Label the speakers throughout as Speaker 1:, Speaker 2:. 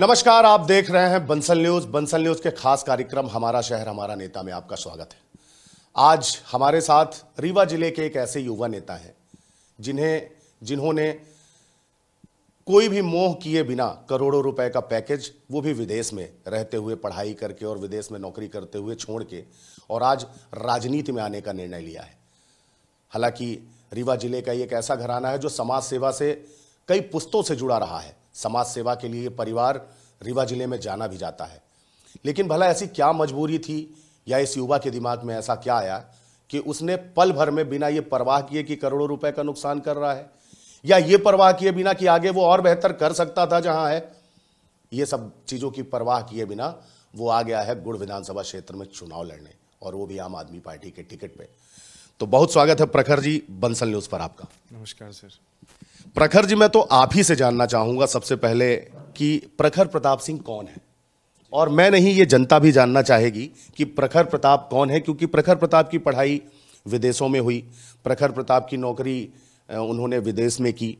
Speaker 1: नमस्कार आप देख रहे हैं बंसल न्यूज बंसल न्यूज के खास कार्यक्रम हमारा शहर हमारा नेता में आपका स्वागत है आज हमारे साथ रीवा जिले के एक ऐसे युवा नेता हैं जिन्हें जिन्होंने कोई भी मोह किए बिना करोड़ों रुपए का पैकेज वो भी विदेश में रहते हुए पढ़ाई करके और विदेश में नौकरी करते हुए छोड़ के और आज राजनीति में आने का निर्णय लिया है हालांकि रीवा जिले का एक ऐसा घराना है जो समाज सेवा से कई पुस्तों से जुड़ा रहा है समाज सेवा के लिए परिवार रीवा जिले में जाना भी जाता है लेकिन भला ऐसी क्या मजबूरी थी या इस युवा के दिमाग में ऐसा क्या आया कि उसने पल भर में बिना ये परवाह किए कि करोड़ों रुपए का नुकसान कर रहा है या ये परवाह किए बिना कि आगे वो और बेहतर कर सकता था जहां है ये सब चीज़ों की परवाह किए बिना वो आ गया है गुड़ विधानसभा क्षेत्र में चुनाव लड़ने और वो भी आम आदमी पार्टी के टिकट पर तो बहुत स्वागत है प्रखर जी बंसल न्यूज पर आपका नमस्कार सर प्रखर जी मैं तो आप ही से जानना चाहूंगा सबसे पहले कि प्रखर प्रताप सिंह कौन है और मैं नहीं ये जनता भी जानना चाहेगी कि प्रखर प्रताप कौन है क्योंकि प्रखर प्रताप की पढ़ाई विदेशों में हुई प्रखर प्रताप की नौकरी उन्होंने विदेश में की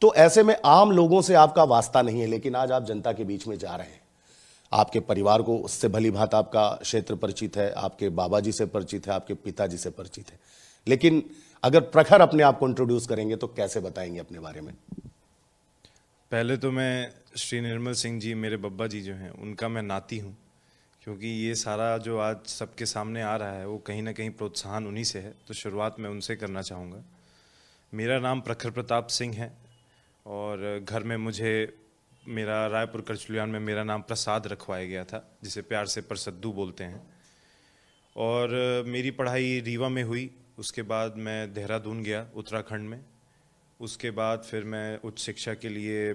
Speaker 1: तो ऐसे में आम लोगों से आपका वास्ता नहीं है लेकिन आज आप जनता के बीच में जा रहे हैं आपके परिवार को उससे भली भात आपका क्षेत्र परिचित है आपके बाबा जी से परिचित है आपके पिताजी से परिचित है लेकिन अगर प्रखर अपने आप को इंट्रोड्यूस करेंगे तो कैसे बताएंगे अपने बारे में
Speaker 2: पहले तो मैं श्री निर्मल सिंह जी मेरे बब्बा जी जो हैं उनका मैं नाती हूँ क्योंकि ये सारा जो आज सबके सामने आ रहा है वो कहीं ना कहीं प्रोत्साहन उन्हीं से है तो शुरुआत मैं उनसे करना चाहूँगा मेरा नाम प्रखर प्रताप सिंह है और घर में मुझे मेरा रायपुर करचुलियान में मेरा नाम प्रसाद रखवाया गया था जिसे प्यार से प्रसद्दू बोलते हैं और मेरी पढ़ाई रीवा में हुई उसके बाद मैं देहरादून गया उत्तराखंड में उसके बाद फिर मैं उच्च शिक्षा के लिए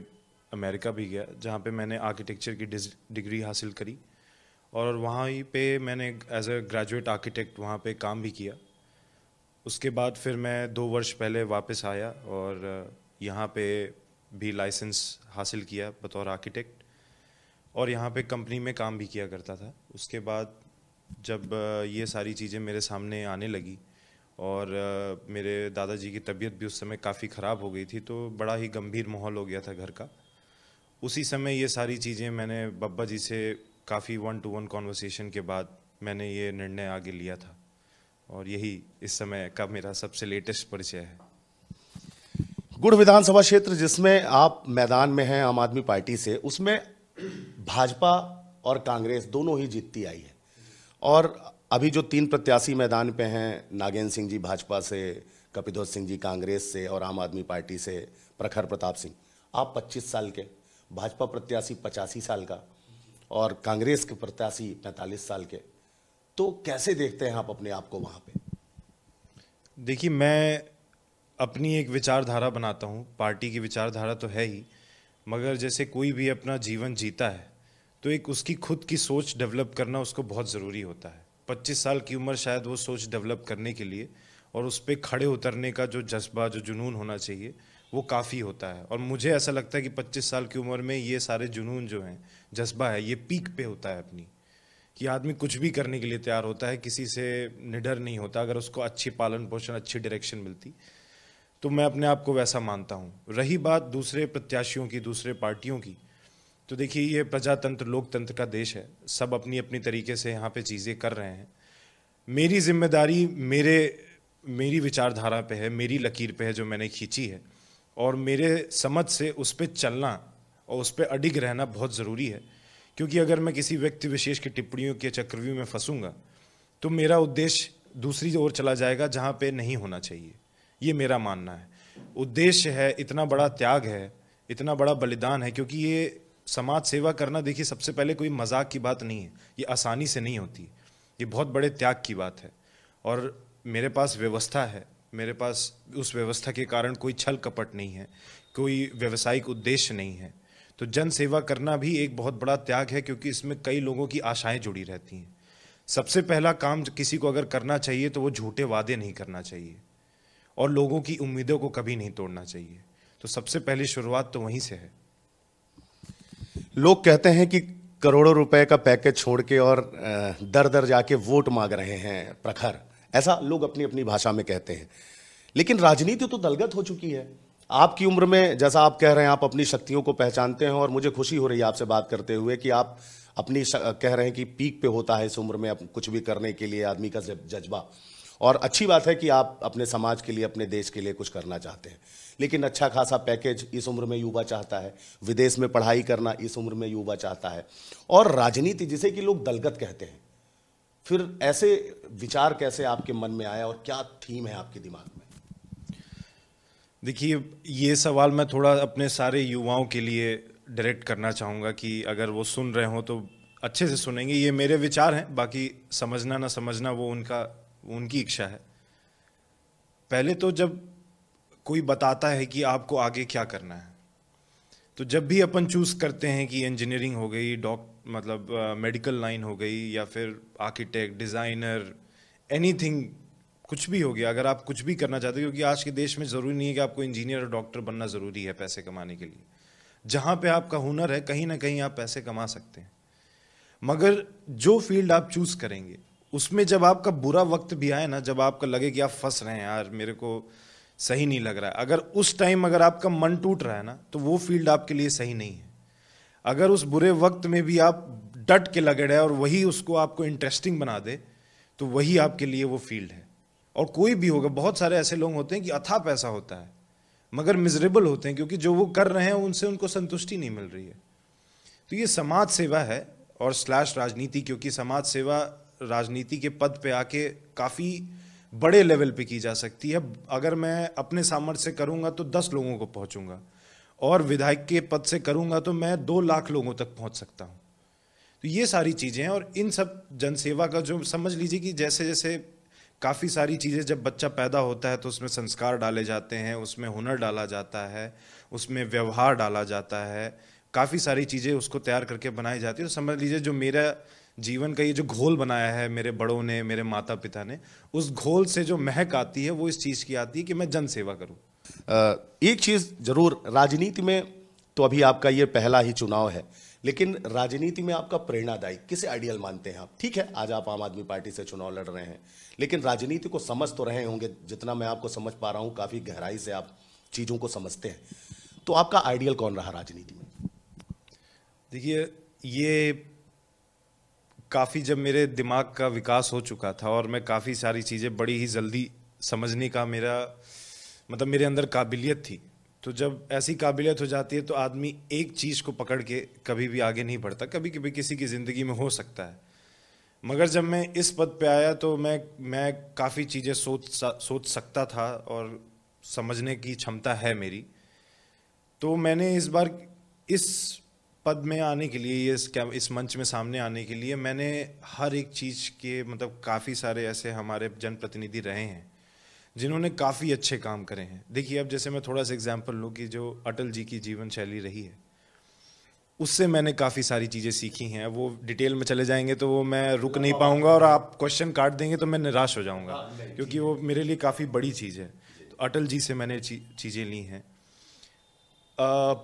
Speaker 2: अमेरिका भी गया जहाँ पे मैंने आर्किटेक्चर की डिग्री हासिल करी और वहाँ ही पे मैंने एज अ ग्रेजुएट आर्किटेक्ट वहाँ पे काम भी किया उसके बाद फिर मैं दो वर्ष पहले वापस आया और यहाँ पे भी लाइसेंस हासिल किया बतौर आर्किटेक्ट और यहाँ पे कंपनी में काम भी किया करता था उसके बाद जब ये सारी चीज़ें मेरे सामने आने लगी और मेरे दादाजी की तबीयत भी उस समय काफ़ी ख़राब हो गई थी तो बड़ा ही गंभीर माहौल हो गया था घर का उसी समय ये सारी चीज़ें मैंने बब्बा जी से काफ़ी वन टू वन कॉन्वर्सेशन के बाद मैंने ये निर्णय आगे लिया था और यही इस समय का मेरा सबसे लेटेस्ट परिचय है
Speaker 1: गुड़ विधानसभा क्षेत्र जिसमें आप मैदान में हैं आम आदमी पार्टी से उसमें भाजपा और कांग्रेस दोनों ही जीतती आई है और अभी जो तीन प्रत्याशी मैदान पे हैं नागेंद्र सिंह जी भाजपा से कपिधोत सिंह जी कांग्रेस से और आम आदमी पार्टी से प्रखर प्रताप सिंह आप 25 साल के भाजपा प्रत्याशी पचासी साल का और कांग्रेस के प्रत्याशी 45 साल के
Speaker 2: तो कैसे देखते हैं आप अपने आप को वहाँ पे देखिए मैं अपनी एक विचारधारा बनाता हूँ पार्टी की विचारधारा तो है ही मगर जैसे कोई भी अपना जीवन जीता है तो एक उसकी खुद की सोच डेवलप करना उसको बहुत ज़रूरी होता है 25 साल की उम्र शायद वो सोच डेवलप करने के लिए और उस पर खड़े उतरने का जो जज्बा जो जुनून होना चाहिए वो काफ़ी होता है और मुझे ऐसा लगता है कि 25 साल की उम्र में ये सारे जुनून जो हैं जज्बा है ये पीक पे होता है अपनी कि आदमी कुछ भी करने के लिए तैयार होता है किसी से निडर नहीं होता अगर उसको अच्छी पालन पोषण अच्छी डायरेक्शन मिलती तो मैं अपने आप को वैसा मानता हूँ रही बात दूसरे प्रत्याशियों की दूसरे पार्टियों की तो देखिए ये प्रजातंत्र लोकतंत्र का देश है सब अपनी अपनी तरीके से यहाँ पे चीज़ें कर रहे हैं मेरी जिम्मेदारी मेरे मेरी विचारधारा पे है मेरी लकीर पे है जो मैंने खींची है और मेरे समझ से उस पर चलना और उस पर अडिग रहना बहुत ज़रूरी है क्योंकि अगर मैं किसी व्यक्ति विशेष की टिप्पणियों के चक्रव्यूह में फंसूंगा तो मेरा उद्देश्य दूसरी ओर चला जाएगा जहाँ पर नहीं होना चाहिए ये मेरा मानना है उद्देश्य है इतना बड़ा त्याग है इतना बड़ा बलिदान है क्योंकि ये समाज सेवा करना देखिए सबसे पहले कोई मजाक की बात नहीं है ये आसानी से नहीं होती ये बहुत बड़े त्याग की बात है और मेरे पास व्यवस्था है मेरे पास उस व्यवस्था के कारण कोई छल कपट नहीं है कोई व्यवसायिक उद्देश्य नहीं है तो जन सेवा करना भी एक बहुत बड़ा त्याग है क्योंकि इसमें कई लोगों की आशाएं जुड़ी रहती हैं सबसे पहला काम किसी को अगर करना चाहिए तो वो झूठे वादे नहीं करना चाहिए और लोगों की उम्मीदों को कभी नहीं तोड़ना चाहिए तो सबसे पहली शुरुआत तो वहीं से है
Speaker 1: लोग कहते हैं कि करोड़ों रुपए का पैकेज छोड़ के और दर दर जाके वोट मांग रहे हैं प्रखर ऐसा लोग अपनी अपनी भाषा में कहते हैं लेकिन राजनीति तो दलगत हो चुकी है आपकी उम्र में जैसा आप कह रहे हैं आप अपनी शक्तियों को पहचानते हैं और मुझे खुशी हो रही है आपसे बात करते हुए कि आप अपनी कह रहे हैं कि पीक पे होता है इस उम्र में कुछ भी करने के लिए आदमी का जज्बा और अच्छी बात है कि आप अपने समाज के लिए अपने देश के लिए कुछ करना चाहते हैं लेकिन अच्छा खासा पैकेज इस उम्र में युवा चाहता है विदेश में पढ़ाई करना इस उम्र में युवा चाहता है और राजनीति जिसे कि लोग दलगत कहते हैं फिर ऐसे विचार कैसे आपके मन में आया और क्या थीम है आपके दिमाग में
Speaker 2: देखिए ये सवाल मैं थोड़ा अपने सारे युवाओं के लिए डायरेक्ट करना चाहूँगा कि अगर वो सुन रहे हों तो अच्छे से सुनेंगे ये मेरे विचार हैं बाकी समझना ना समझना वो उनका वो उनकी इच्छा है पहले तो जब कोई बताता है कि आपको आगे क्या करना है तो जब भी अपन चूज़ करते हैं कि इंजीनियरिंग हो गई डॉक मतलब मेडिकल लाइन हो गई या फिर आर्किटेक्ट डिज़ाइनर एनीथिंग कुछ भी हो गया अगर आप कुछ भी करना चाहते हो क्योंकि आज के देश में ज़रूरी नहीं है कि आपको इंजीनियर और डॉक्टर बनना ज़रूरी है पैसे कमाने के लिए जहाँ पे आपका हुनर है कहीं ना कहीं आप पैसे कमा सकते हैं मगर जो फील्ड आप चूज़ करेंगे उसमें जब आपका बुरा वक्त भी आए ना जब आपका लगे कि आप फंस रहे हैं यार मेरे को सही नहीं लग रहा है अगर उस टाइम अगर आपका मन टूट रहा है ना तो वो फील्ड आपके लिए सही नहीं है अगर उस बुरे वक्त में भी आप डट के लगे रहे और वही उसको आपको इंटरेस्टिंग बना दे तो वही आपके लिए वो फील्ड है और कोई भी होगा बहुत सारे ऐसे लोग होते हैं कि अथा पैसा होता है मगर मिजरेबल होते हैं क्योंकि जो वो कर रहे हैं उनसे उनको संतुष्टि नहीं मिल रही है तो ये समाज सेवा है और स्लैश राजनीति क्योंकि समाज सेवा राजनीति के पद पे आके काफ़ी बड़े लेवल पे की जा सकती है अगर मैं अपने सामर्थ्य से करूँगा तो दस लोगों को पहुँचूँगा और विधायक के पद से करूँगा तो मैं दो लाख लोगों तक पहुँच सकता हूँ तो ये सारी चीज़ें हैं और इन सब जनसेवा का जो समझ लीजिए कि जैसे जैसे काफ़ी सारी चीज़ें जब बच्चा पैदा होता है तो उसमें संस्कार डाले जाते हैं उसमें हुनर डाला जाता है उसमें व्यवहार डाला जाता है काफ़ी सारी चीज़ें उसको तैयार करके बनाई जाती है तो समझ लीजिए जो मेरा जीवन का ये जो घोल बनाया है मेरे बड़ों ने मेरे माता पिता ने उस घोल से जो महक आती है वो इस चीज़ की आती है कि मैं जनसेवा करूं करूँ एक चीज़
Speaker 1: ज़रूर राजनीति में तो
Speaker 2: अभी आपका ये पहला
Speaker 1: ही चुनाव है लेकिन राजनीति में आपका प्रेरणादायी किसे आइडियल मानते हैं आप ठीक है आज आप आम आदमी पार्टी से चुनाव लड़ रहे हैं लेकिन राजनीति को समझ तो रहे होंगे जितना मैं आपको समझ पा रहा हूँ काफ़ी गहराई से आप चीज़ों को समझते हैं तो आपका आइडियल कौन रहा राजनीति में
Speaker 2: देखिए ये काफ़ी जब मेरे दिमाग का विकास हो चुका था और मैं काफ़ी सारी चीज़ें बड़ी ही जल्दी समझने का मेरा मतलब मेरे अंदर काबिलियत थी तो जब ऐसी काबिलियत हो जाती है तो आदमी एक चीज़ को पकड़ के कभी भी आगे नहीं बढ़ता कभी कभी किसी की ज़िंदगी में हो सकता है मगर जब मैं इस पद पे आया तो मैं मैं काफ़ी चीज़ें सोच सोच सकता था और समझने की क्षमता है मेरी तो मैंने इस बार इस पद में आने के लिए ये इस मंच में सामने आने के लिए मैंने हर एक चीज़ के मतलब काफ़ी सारे ऐसे हमारे जनप्रतिनिधि रहे हैं जिन्होंने काफ़ी अच्छे काम करे हैं देखिए अब जैसे मैं थोड़ा सा एग्जाम्पल लूँ कि जो अटल जी की जीवन शैली रही है उससे मैंने काफ़ी सारी चीज़ें सीखी हैं वो डिटेल में चले जाएंगे तो वो मैं रुक नहीं पाऊंगा और आप क्वेश्चन काट देंगे तो मैं निराश हो जाऊंगा हाँ, क्योंकि वो मेरे लिए काफ़ी बड़ी चीज़ है तो अटल जी से मैंने चीज़ें ली हैं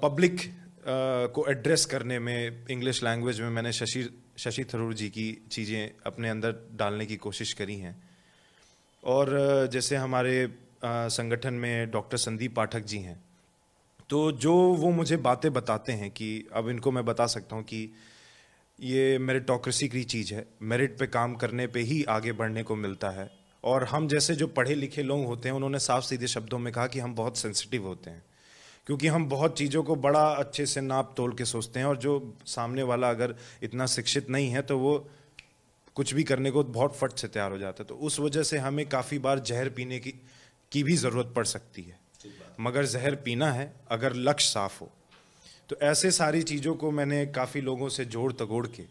Speaker 2: पब्लिक को एड्रेस करने में इंग्लिश लैंग्वेज में मैंने शशि शशि थरूर जी की चीज़ें अपने अंदर डालने की कोशिश करी हैं और जैसे हमारे संगठन में डॉक्टर संदीप पाठक जी हैं तो जो वो मुझे बातें बताते हैं कि अब इनको मैं बता सकता हूँ कि ये मेरिटोक्रेसी की चीज़ है मेरिट पे काम करने पे ही आगे बढ़ने को मिलता है और हम जैसे जो पढ़े लिखे लोग होते हैं उन्होंने साफ सीधे शब्दों में कहा कि हम बहुत सेंसिटिव होते हैं क्योंकि हम बहुत चीज़ों को बड़ा अच्छे से नाप तोल के सोचते हैं और जो सामने वाला अगर इतना शिक्षित नहीं है तो वो कुछ भी करने को बहुत फट से तैयार हो जाता है तो उस वजह से हमें काफ़ी बार जहर पीने की की भी ज़रूरत पड़ सकती है मगर जहर पीना है अगर लक्ष्य साफ हो तो ऐसे सारी चीज़ों को मैंने काफ़ी लोगों से जोड़ तगोड़ के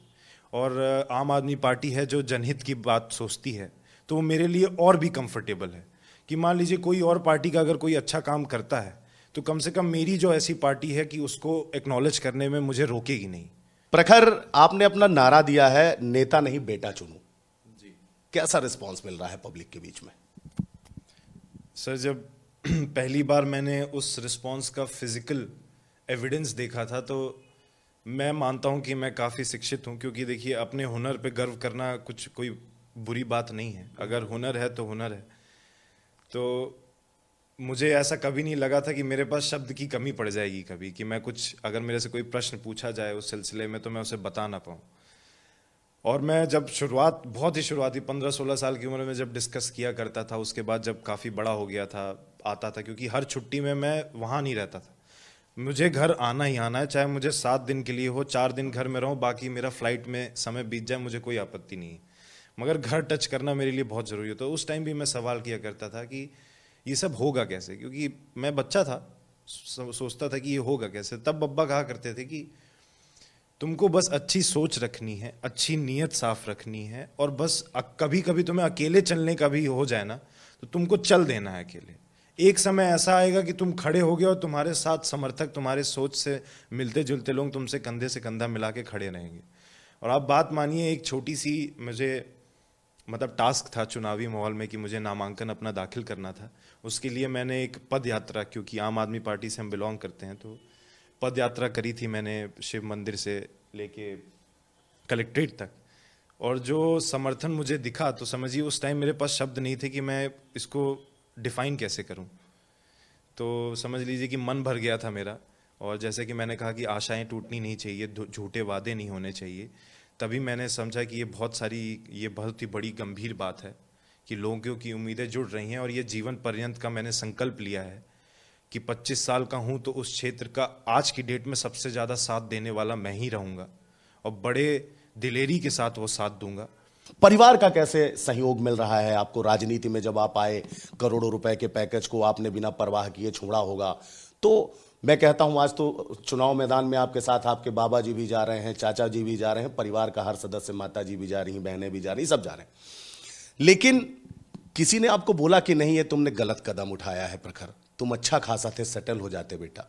Speaker 2: और आम आदमी पार्टी है जो जनहित की बात सोचती है तो वो मेरे लिए और भी कंफर्टेबल है कि मान लीजिए कोई और पार्टी का अगर कोई अच्छा काम करता है तो कम से कम मेरी जो ऐसी पार्टी है कि उसको एक्नॉलेज करने में मुझे रोकेगी नहीं प्रखर आपने अपना नारा दिया है नेता नहीं बेटा चुनू जी कैसा रिस्पॉन्स मिल रहा है पब्लिक के बीच में सर जब पहली बार मैंने उस रिस्पॉन्स का फिजिकल एविडेंस देखा था तो मैं मानता हूं कि मैं काफ़ी शिक्षित हूं क्योंकि देखिए अपने हुनर पे गर्व करना कुछ कोई बुरी बात नहीं है अगर हुनर है तो हुनर है तो मुझे ऐसा कभी नहीं लगा था कि मेरे पास शब्द की कमी पड़ जाएगी कभी कि मैं कुछ अगर मेरे से कोई प्रश्न पूछा जाए उस सिलसिले में तो मैं उसे बता ना पाऊँ और मैं जब शुरुआत बहुत ही शुरुआती पंद्रह सोलह साल की उम्र में जब डिस्कस किया करता था उसके बाद जब काफ़ी बड़ा हो गया था आता था क्योंकि हर छुट्टी में मैं वहाँ नहीं रहता था मुझे घर आना ही आना है चाहे मुझे सात दिन के लिए हो चार दिन घर में रहूँ बाकी मेरा फ्लाइट में समय बीत जाए मुझे कोई आपत्ति नहीं है मगर घर टच करना मेरे लिए बहुत ज़रूरी होता तो उस टाइम भी मैं सवाल किया करता था कि ये सब होगा कैसे क्योंकि मैं बच्चा था सोचता था कि ये होगा कैसे तब बब्बा कहा करते थे कि तुमको बस अच्छी सोच रखनी है अच्छी नीयत साफ रखनी है और बस कभी कभी तुम्हें अकेले चलने का भी हो जाए ना तो तुमको चल देना है अकेले एक समय ऐसा आएगा कि तुम खड़े हो गए और तुम्हारे साथ समर्थक तुम्हारे सोच से मिलते जुलते लोग तुमसे कंधे से कंधा मिला के खड़े रहेंगे और आप बात मानिए एक छोटी सी मुझे मतलब टास्क था चुनावी माहौल में कि मुझे नामांकन अपना दाखिल करना था उसके लिए मैंने एक पद यात्रा क्योंकि आम आदमी पार्टी से हम बिलोंग करते हैं तो पद यात्रा करी थी मैंने शिव मंदिर से लेके कलेक्ट्रेट तक और जो समर्थन मुझे दिखा तो समझिए उस टाइम मेरे पास शब्द नहीं थे कि मैं इसको डिफाइन कैसे करूं तो समझ लीजिए कि मन भर गया था मेरा और जैसे कि मैंने कहा कि आशाएं टूटनी नहीं चाहिए झूठे वादे नहीं होने चाहिए तभी मैंने समझा कि ये बहुत सारी ये बहुत ही बड़ी गंभीर बात है कि लोगों की उम्मीदें जुड़ रही हैं और ये जीवन पर्यंत का मैंने संकल्प लिया है कि 25 साल का हूँ तो उस क्षेत्र का आज की डेट में सबसे ज़्यादा साथ देने वाला मैं ही रहूँगा और बड़े दिलेरी के साथ वो साथ दूंगा
Speaker 1: परिवार का कैसे सहयोग मिल रहा है आपको राजनीति में जब आप आए करोड़ों रुपए के पैकेज को आपने बिना परवाह किए छोड़ा होगा तो मैं कहता हूं आज तो चुनाव मैदान में आपके साथ आपके बाबा जी भी जा रहे हैं चाचा जी भी जा रहे हैं परिवार का हर सदस्य माता जी भी जा रही बहनें भी जा रही सब जा रहे हैं लेकिन किसी ने आपको बोला कि नहीं है तुमने गलत कदम उठाया है प्रखर तुम अच्छा खासा थे सेटल हो जाते बेटा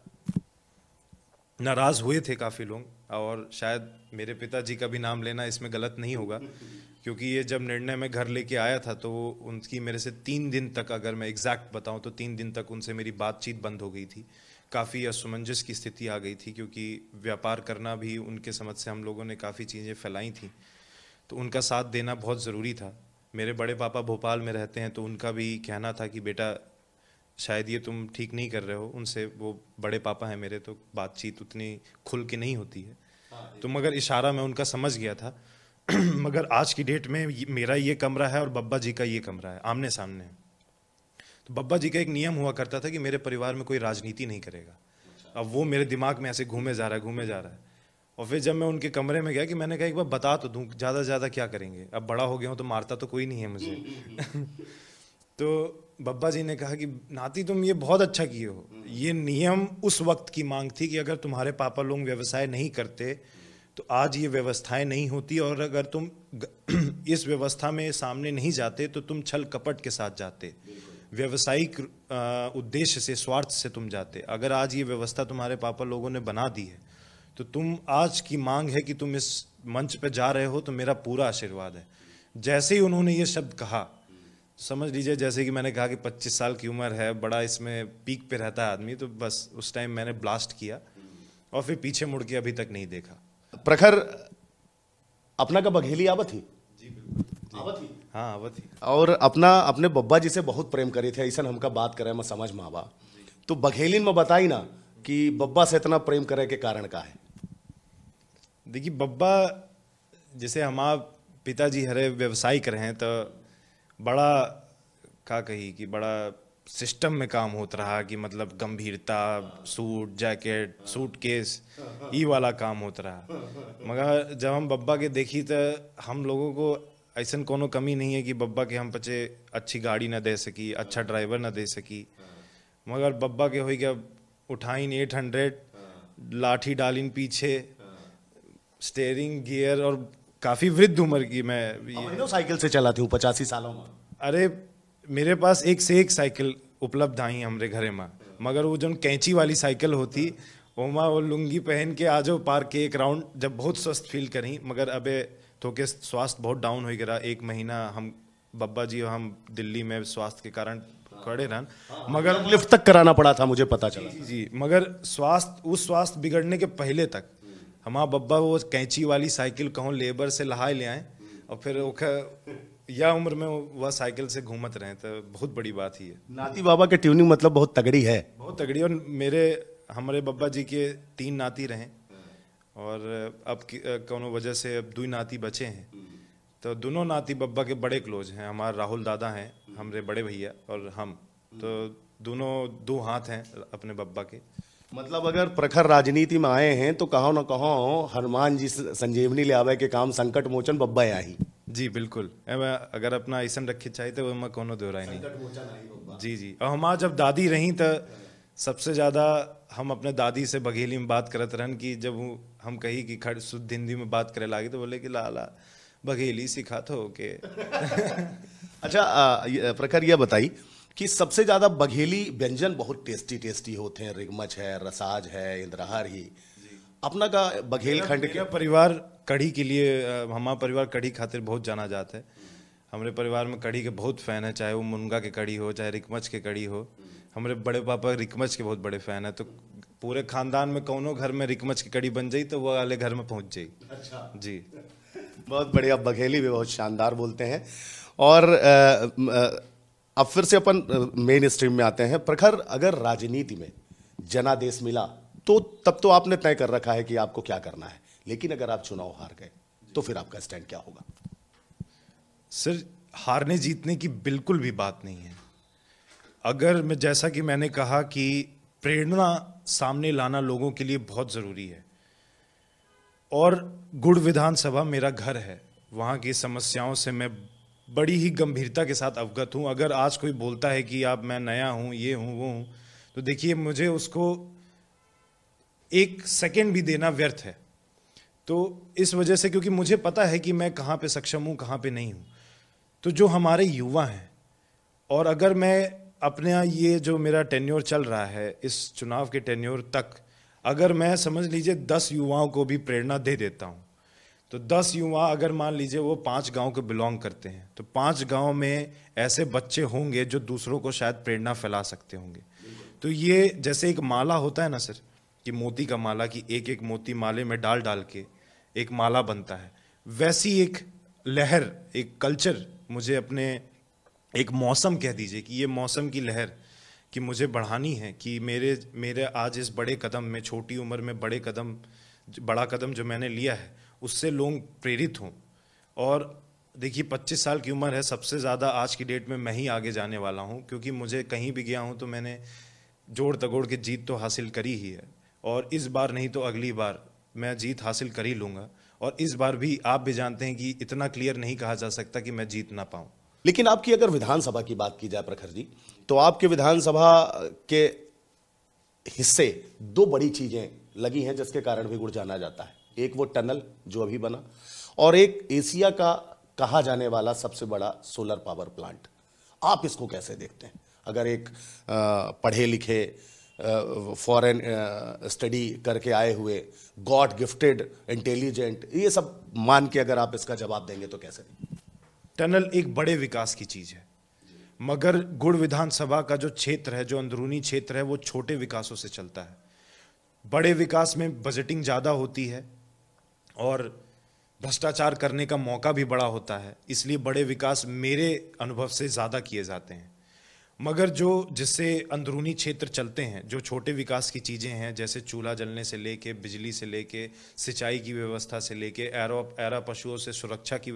Speaker 2: नाराज हुए थे काफ़ी लोग और शायद मेरे पिताजी का भी नाम लेना इसमें गलत नहीं होगा क्योंकि ये जब निर्णय में घर लेके आया था तो उनकी मेरे से तीन दिन तक अगर मैं एग्जैक्ट बताऊं तो तीन दिन तक उनसे मेरी बातचीत बंद हो गई थी काफ़ी असमंजस की स्थिति आ गई थी क्योंकि व्यापार करना भी उनके समझ से हम लोगों ने काफ़ी चीज़ें फैलाई थी तो उनका साथ देना बहुत ज़रूरी था मेरे बड़े पापा भोपाल में रहते हैं तो उनका भी कहना था कि बेटा शायद ये तुम ठीक नहीं कर रहे हो उनसे वो बड़े पापा हैं मेरे तो बातचीत उतनी खुल के नहीं होती है हाँ, तो मगर इशारा मैं उनका समझ गया था मगर आज की डेट में मेरा ये कमरा है और बब्बा जी का ये कमरा है आमने सामने है तो बब्बा जी का एक नियम हुआ करता था कि मेरे परिवार में कोई राजनीति नहीं करेगा अच्छा। अब वो मेरे दिमाग में ऐसे घूमे जा रहा है घूमे जा रहा है और फिर जब मैं उनके कमरे में गया कि मैंने कहा एक बार बता तो दूँ ज़्यादा से ज़्यादा क्या करेंगे अब बड़ा हो गया हूँ तो मारता तो कोई नहीं है मुझे तो बब्बा जी ने कहा कि नाती तुम ये बहुत अच्छा किए हो ये नियम उस वक्त की मांग थी कि अगर तुम्हारे पापा लोग व्यवसाय नहीं करते तो आज ये व्यवस्थाएं नहीं होती और अगर तुम इस व्यवस्था में सामने नहीं जाते तो तुम छल कपट के साथ जाते व्यवसायिक उद्देश्य से स्वार्थ से तुम जाते अगर आज ये व्यवस्था तुम्हारे पापा लोगों ने बना दी है तो तुम आज की मांग है कि तुम इस मंच पर जा रहे हो तो मेरा पूरा आशीर्वाद है जैसे ही उन्होंने ये शब्द कहा समझ लीजिए जैसे कि मैंने कहा कि 25 साल की उम्र है बड़ा इसमें पीक पे रहता है आदमी तो बस उस टाइम मैंने ब्लास्ट किया और फिर पीछे मुड़ के अभी तक नहीं देखा प्रखर अपना का बघेली आबत ही जी
Speaker 1: बिल्कुल आबत ही हाँ और अपना अपने बब्बा जी से बहुत प्रेम करे थे ऐसा हमका बात करे मैं समझ में तो बघेलिन में बताई ना कि बब्बा से इतना प्रेम करे के कारण का है
Speaker 2: देखिए बब्बा जैसे हमार पिताजी हरे व्यवसाय कर हैं तो बड़ा का कही कि बड़ा सिस्टम में काम होता रहा कि मतलब गंभीरता सूट जैकेट सूट केस ये हाँ, हाँ। वाला काम होता रहा मगर जब हम बब्बा के देखी तो हम लोगों को ऐसा कोनो कमी नहीं है कि बब्बा के हम पचे अच्छी गाड़ी ना दे सकी अच्छा ड्राइवर ना दे सकी मगर बब्बा के हो गया उठाइन एट हंड्रेड लाठी डालिन पीछे स्टेयरिंग गियर और काफ़ी वृद्ध उम्र की मैं ये साइकिल से चलाती हूँ पचासी सालों में अरे मेरे पास एक से एक साइकिल उपलब्ध आई हमारे घरे में मगर वो जो कैंची वाली साइकिल होती ओमा वो लुंगी पहन के आ जाओ पार्क के एक राउंड जब बहुत स्वस्थ फील करी मगर अबे तो के स्वास्थ्य बहुत डाउन हो गया एक महीना हम बब्बा जी हम दिल्ली में स्वास्थ्य के कारण खड़े रहन हाँ, मगर मतलब लिफ्ट तक कराना पड़ा था मुझे पता चला जी, मगर स्वास्थ्य उस स्वास्थ्य बिगड़ने के पहले तक हमारा हाँ, बब्बा वो कैंची वाली साइकिल कहूँ लेबर से लहाए ले आए और फिर ओखा या उम्र में वह साइकिल से घूमत रहे तो बहुत बड़ी बात ही है नाती
Speaker 1: बाबा के ट्यूनिंग मतलब बहुत तगड़ी है
Speaker 2: बहुत तगड़ी और मेरे हमारे बब्बा जी के तीन नाती रहे और अब कोनो वजह से अब दो नाती बचे हैं तो दोनों नाती बब्बा के बड़े क्लोज हैं हमारे राहुल दादा हैं हमारे बड़े भैया और हम तो दोनों दो हाथ हैं अपने बब्बा के
Speaker 1: मतलब अगर प्रखर राजनीति में आए हैं तो कहो ना कहो हनुमान जी संजीवनी आवे के काम संकट मोचन बब्बा आई
Speaker 2: जी बिल्कुल अगर अपना ऐसा रखे चाहिए तो मैं कोनो दोहराई नहीं जी जी और हमारा जब दादी रही तो सबसे ज़्यादा हम अपने दादी से बघेली में बात करते रहन कि जब हम कही कि खड़ शुद्ध हिंदी में बात करे लागे तो बोले कि लाला बघेली सिखा तो के अच्छा
Speaker 1: प्रखर यह बताई कि सबसे ज़्यादा बघेली व्यंजन बहुत टेस्टी टेस्टी होते हैं रिगमच है रसाज है इंद्रहार ही
Speaker 2: अपना का बघेल खंड के परिवार कढ़ी के लिए हमारा परिवार कढ़ी खातिर बहुत जाना जाता है हमारे हम्म। परिवार में कढ़ी के बहुत फैन है चाहे वो मुनगा के कढ़ी हो चाहे रिकमच के कढ़ी हो हम्म। हमारे बड़े पापा रिकमच के बहुत बड़े फ़ैन है तो पूरे खानदान में कौनों घर में रिकमच की कड़ी बन जाई तो वो अगले घर में पहुंच जाई अच्छा जी बहुत बढ़िया बघेली भी बहुत शानदार बोलते हैं
Speaker 1: और अब फिर से अपन मेन स्ट्रीम में आते हैं प्रखर अगर राजनीति में जनादेश मिला तो तब तो आपने तय कर रखा है कि आपको क्या करना
Speaker 2: है लेकिन अगर आप चुनाव हार गए तो फिर आपका स्टैंड क्या होगा सर हारने जीतने की बिल्कुल भी बात नहीं है अगर मैं जैसा कि मैंने कहा कि प्रेरणा सामने लाना लोगों के लिए बहुत ज़रूरी है और गुड़ विधानसभा मेरा घर है वहाँ की समस्याओं से मैं बड़ी ही गंभीरता के साथ अवगत हूँ अगर आज कोई बोलता है कि आप मैं नया हूँ ये हूँ वो हूँ तो देखिए मुझे उसको एक सेकेंड भी देना व्यर्थ है तो इस वजह से क्योंकि मुझे पता है कि मैं कहाँ पे सक्षम हूँ कहाँ पे नहीं हूँ तो जो हमारे युवा हैं और अगर मैं अपने यहाँ ये जो मेरा टेन्योर चल रहा है इस चुनाव के टेन्योर तक अगर मैं समझ लीजिए दस युवाओं को भी प्रेरणा दे देता हूँ तो दस युवा अगर मान लीजिए वो पांच गांव के बिलोंग करते हैं तो पांच गांव में ऐसे बच्चे होंगे जो दूसरों को शायद प्रेरणा फैला सकते होंगे तो ये जैसे एक माला होता है ना सर कि मोती का माला कि एक एक मोती माले में डाल डाल के एक माला बनता है वैसी एक लहर एक कल्चर मुझे अपने एक मौसम कह दीजिए कि ये मौसम की लहर कि मुझे बढ़ानी है कि मेरे मेरे आज इस बड़े कदम में छोटी उम्र में बड़े कदम बड़ा कदम जो मैंने लिया है उससे लोग प्रेरित हों और देखिए 25 साल की उम्र है सबसे ज़्यादा आज की डेट में मैं ही आगे जाने वाला हूँ क्योंकि मुझे कहीं भी गया हूँ तो मैंने जोड़ तगोड़ के जीत तो हासिल करी ही है और इस बार नहीं तो अगली बार मैं जीत हासिल कर ही लूँगा और इस बार भी आप भी जानते हैं कि इतना क्लियर नहीं कहा जा सकता कि मैं जीत ना पाऊँ लेकिन आपकी अगर विधानसभा की बात की जाए प्रखर जी तो आपके विधानसभा के
Speaker 1: हिस्से दो बड़ी चीज़ें लगी हैं जिसके कारण भी गुड़ जाना जाता है एक वो टनल जो अभी बना और एक एशिया का कहा जाने वाला सबसे बड़ा सोलर पावर प्लांट आप इसको कैसे देखते हैं अगर एक पढ़े लिखे फॉरेन स्टडी करके आए हुए गॉड गिफ्टेड इंटेलिजेंट ये सब मान के अगर आप इसका जवाब देंगे तो कैसे टनल एक
Speaker 2: बड़े विकास की चीज़ है मगर गुड़ विधानसभा का जो क्षेत्र है जो अंदरूनी क्षेत्र है वो छोटे विकासों से चलता है बड़े विकास में बजटिंग ज़्यादा होती है और भ्रष्टाचार करने का मौका भी बड़ा होता है इसलिए बड़े विकास मेरे अनुभव से ज़्यादा किए जाते हैं मगर जो जिससे अंदरूनी क्षेत्र चलते हैं जो छोटे विकास की चीज़ें हैं जैसे चूल्हा जलने से लेके बिजली से लेके सिंचाई की व्यवस्था से लेके एरो एरा पशुओं से सुरक्षा की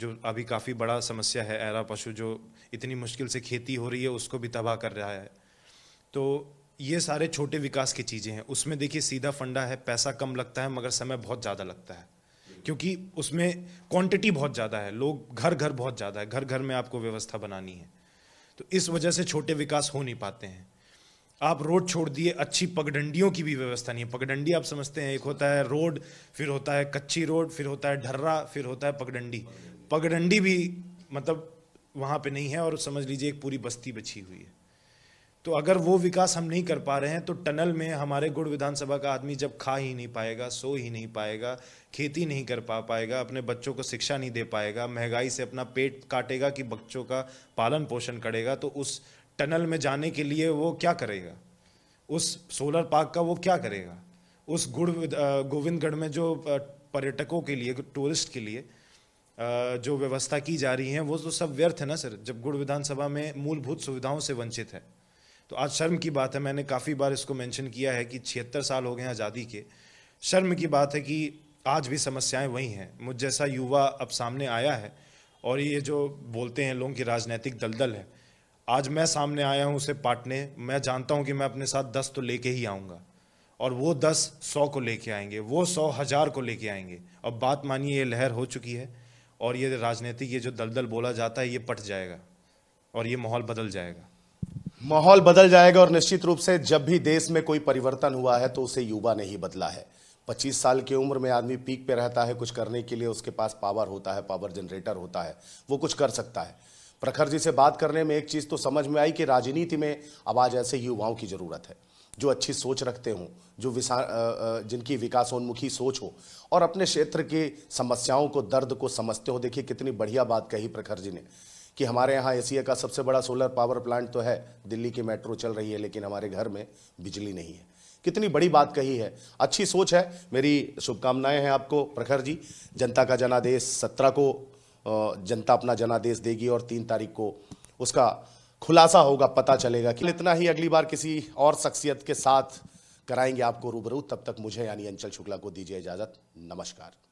Speaker 2: जो अभी काफ़ी बड़ा समस्या है एरा पशु जो इतनी मुश्किल से खेती हो रही है उसको भी तबाह कर रहा है तो ये सारे छोटे विकास की चीज़ें हैं उसमें देखिए सीधा फंडा है पैसा कम लगता है मगर समय बहुत ज़्यादा लगता है क्योंकि उसमें क्वांटिटी बहुत ज़्यादा है लोग घर घर बहुत ज़्यादा है घर घर में आपको व्यवस्था बनानी है तो इस वजह से छोटे विकास हो नहीं पाते हैं आप रोड छोड़ दिए अच्छी पगडंडियों की भी व्यवस्था नहीं है पगडंडी आप समझते हैं एक होता है रोड फिर होता है कच्ची रोड फिर होता है ढर्रा फिर होता है पगडंडी पगडंडी भी मतलब वहाँ पे नहीं है और समझ लीजिए एक पूरी बस्ती बची हुई है तो अगर वो विकास हम नहीं कर पा रहे हैं तो टनल में हमारे गुड़ विधानसभा का आदमी जब खा ही नहीं पाएगा सो ही नहीं पाएगा खेती नहीं कर पा पाएगा अपने बच्चों को शिक्षा नहीं दे पाएगा महंगाई से अपना पेट काटेगा कि बच्चों का पालन पोषण करेगा तो उस टनल में जाने के लिए वो क्या करेगा उस सोलर पार्क का वो क्या करेगा उस गुड़ गोविंदगढ़ में जो पर्यटकों के लिए टूरिस्ट के लिए जो व्यवस्था की जा रही है वो तो सब व्यर्थ है ना सर जब गुड़ विधानसभा में मूलभूत सुविधाओं से वंचित है तो आज शर्म की बात है मैंने काफ़ी बार इसको मेंशन किया है कि छिहत्तर साल हो गए हैं आज़ादी के शर्म की बात है कि आज भी समस्याएं वही हैं मुझ जैसा युवा अब सामने आया है और ये जो बोलते हैं लोगों की राजनीतिक दलदल है आज मैं सामने आया हूँ उसे पाटने मैं जानता हूँ कि मैं अपने साथ दस तो लेके ही आऊँगा और वो दस सौ को लेके आएंगे वो सौ हज़ार को लेके आएंगे अब बात मानिए ये लहर हो चुकी है और ये राजनीति ये जो दलदल बोला जाता है ये पट जाएगा और ये माहौल बदल जाएगा
Speaker 1: माहौल बदल जाएगा और निश्चित रूप से जब भी देश में कोई परिवर्तन हुआ है तो उसे युवा नहीं बदला है 25 साल की उम्र में आदमी पीक पे रहता है कुछ करने के लिए उसके पास पावर होता है पावर जनरेटर होता है वो कुछ कर सकता है प्रखर जी से बात करने में एक चीज़ तो समझ में आई कि राजनीति में आवाज ऐसे युवाओं की ज़रूरत है जो अच्छी सोच रखते हों जो विसा जिनकी विकासोन्मुखी सोच हो और अपने क्षेत्र के समस्याओं को दर्द को समझते हो देखिए कितनी बढ़िया बात कही प्रखर जी ने कि हमारे यहाँ एशिया का सबसे बड़ा सोलर पावर प्लांट तो है दिल्ली की मेट्रो चल रही है लेकिन हमारे घर में बिजली नहीं है कितनी बड़ी बात कही है अच्छी सोच है मेरी शुभकामनाएं हैं आपको प्रखर जी जनता का जनादेश सत्रह को जनता अपना जनादेश देगी और तीन तारीख को उसका खुलासा होगा पता चलेगा कि इतना ही अगली बार किसी और शख्सियत के साथ कराएंगे आपको रूबरू तब तक मुझे यानी अंचल शुक्ला को दीजिए इजाज़त नमस्कार